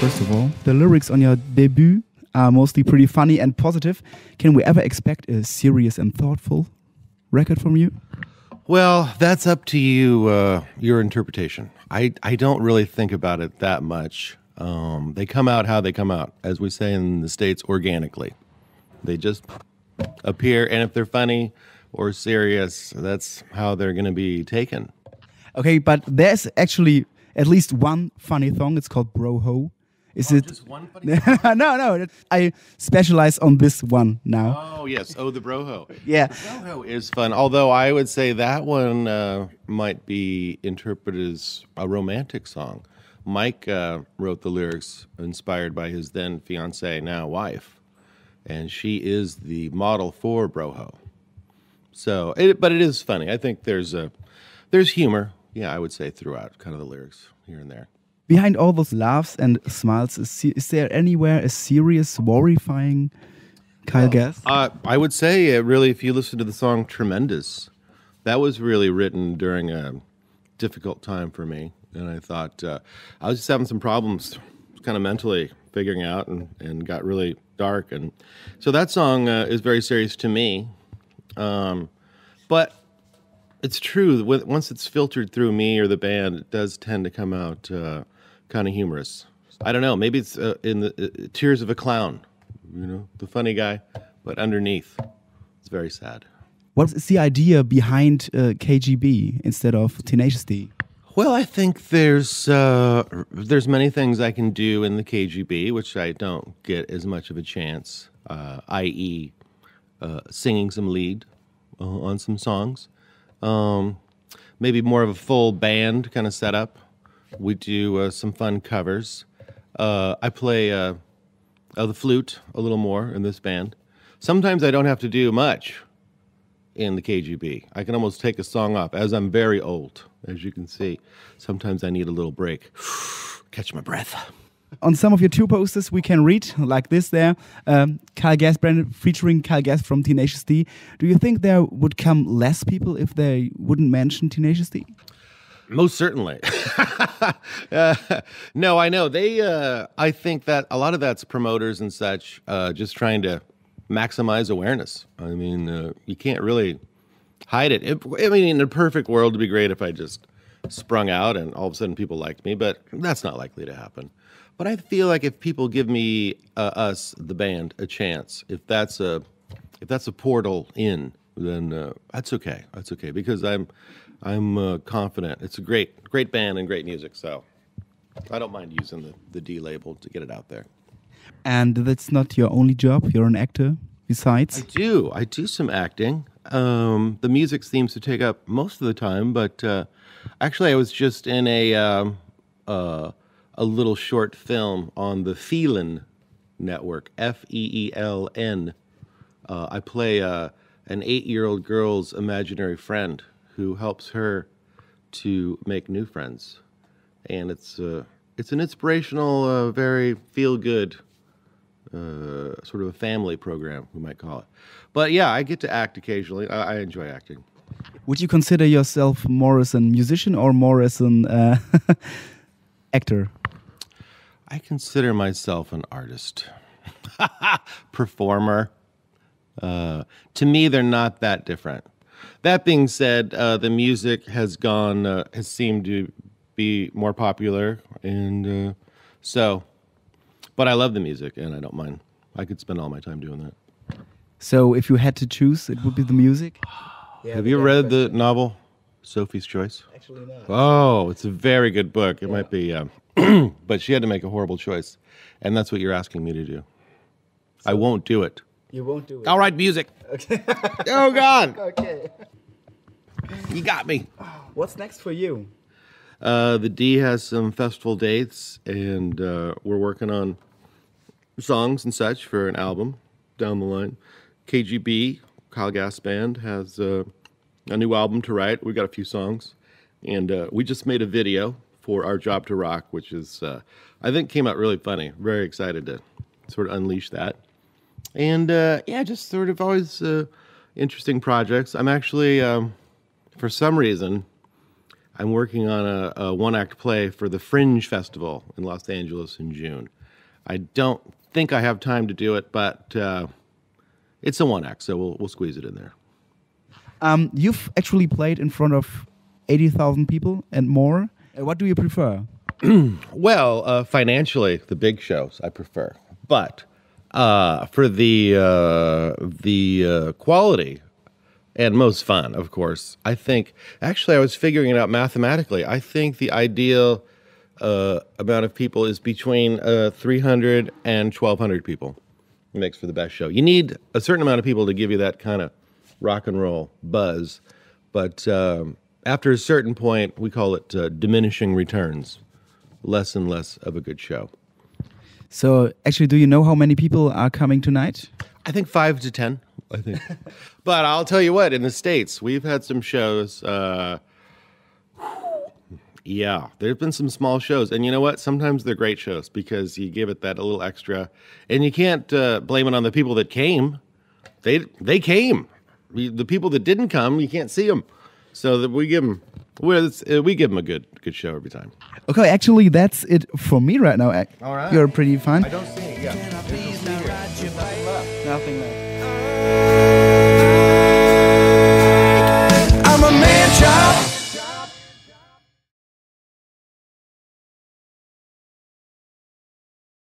First of all, the lyrics on your debut are mostly pretty funny and positive. Can we ever expect a serious and thoughtful record from you? Well, that's up to you, uh, your interpretation. I, I don't really think about it that much. Um, they come out how they come out, as we say in the States, organically. They just appear, and if they're funny or serious, that's how they're going to be taken. Okay, but there's actually at least one funny song. It's called Bro Ho. Is oh, it no, no. I specialize on this one now. Oh yes. Oh, the broho. yeah. The broho is fun. Although I would say that one uh, might be interpreted as a romantic song. Mike uh, wrote the lyrics inspired by his then fiancee, now wife, and she is the model for broho. So, it, but it is funny. I think there's a there's humor. Yeah, I would say throughout kind of the lyrics here and there. Behind all those laughs and smiles, is, is there anywhere a serious, worrifying Kyle Gass? Uh, I would say, uh, really, if you listen to the song Tremendous, that was really written during a difficult time for me. And I thought, uh, I was just having some problems kind of mentally figuring out and, and got really dark. And so that song uh, is very serious to me. Um, but it's true. Once it's filtered through me or the band, it does tend to come out uh, kind of humorous. I don't know. Maybe it's uh, in the uh, uh, tears of a clown, you know, the funny guy, but underneath, it's very sad. What is the idea behind uh, KGB instead of Tenacious D? Well, I think there's uh, there's many things I can do in the KGB, which I don't get as much of a chance. i.e., singing some lead on some songs. Um, maybe more of a full band kind of setup. We do uh, some fun covers. Uh, I play uh, uh the flute a little more in this band. Sometimes I don't have to do much in the KGB. I can almost take a song off as I'm very old, as you can see. Sometimes I need a little break. Catch my breath on some of your two posters we can read, like this there, um, Kyle Gasbrand featuring Kyle Gas from Tenacious D. Do you think there would come less people if they wouldn't mention Tenacious D? Most certainly. uh, no, I know. They, uh, I think that a lot of that's promoters and such uh, just trying to maximize awareness. I mean, uh, you can't really hide it. it. I mean, in a perfect world, it'd be great if I just – sprung out and all of a sudden people liked me, but that's not likely to happen. But I feel like if people give me uh, us the band a chance, if that's a if that's a portal in, then uh, that's okay. That's okay because I'm I'm uh, confident. It's a great great band and great music, so I don't mind using the, the D label to get it out there. And that's not your only job. You're an actor besides. I do. I do some acting. Um, the music seems to take up most of the time, but uh, actually, I was just in a um, uh, a little short film on the Phelan Network, F E E L N. Uh, I play uh, an eight year old girl's imaginary friend who helps her to make new friends, and it's uh, it's an inspirational, uh, very feel good uh, sort of a family program, we might call it. But yeah, I get to act occasionally. I, I enjoy acting. Would you consider yourself more as a musician or more as an uh, actor? I consider myself an artist, performer. Uh, to me, they're not that different. That being said, uh, the music has gone, uh, has seemed to be more popular, and uh, so but I love the music and I don't mind. I could spend all my time doing that. So if you had to choose, it would be the music. yeah, Have you read question. the novel Sophie's Choice? Actually, no. Oh, it's a very good book. It yeah. might be, um, but she had to make a horrible choice, and that's what you're asking me to do. So I won't do it. You won't do it. All right, music. Okay. oh God. Okay. You got me. What's next for you? Uh, the D has some festival dates, and uh, we're working on songs and such for an album down the line. KGB, Kyle Gas Band, has uh, a new album to write. We got a few songs, and uh, we just made a video for our job to rock, which is uh, I think came out really funny. Very excited to sort of unleash that, and yeah, just sort of always interesting projects. I'm actually. Um, for some reason, I'm working on a, a one act play for the Fringe Festival in Los Angeles in June. I don't think I have time to do it, but uh, it's a one act, so we'll, we'll squeeze it in there. Um, you've actually played in front of 80,000 people and more. Uh, what do you prefer? well, uh, financially, the big shows I prefer. But uh, for the, uh, the uh, quality and most fun, of course. I think actually, I was figuring it out mathematically. I think the ideal uh, amount of people is between uh, 300 and 1,200 people. It makes for the best show. You need a certain amount of people to give you that kind of rock and roll buzz, but um, after a certain point, we call it uh, diminishing returns. Less and less of a good show. So, actually, do you know how many people are coming tonight? I think five to ten. I think. but I'll tell you what, in the States, we've had some shows. Uh, yeah, there's been some small shows. And you know what? Sometimes they're great shows because you give it that a little extra. And you can't uh, blame it on the people that came. They, they came. the people that didn't come, you can't see them. So that we give them well, uh, we give them a good good show every time. Okay, actually, that's it for me right now. All right. You're pretty fine. I don't see it, yeah. Nothing left.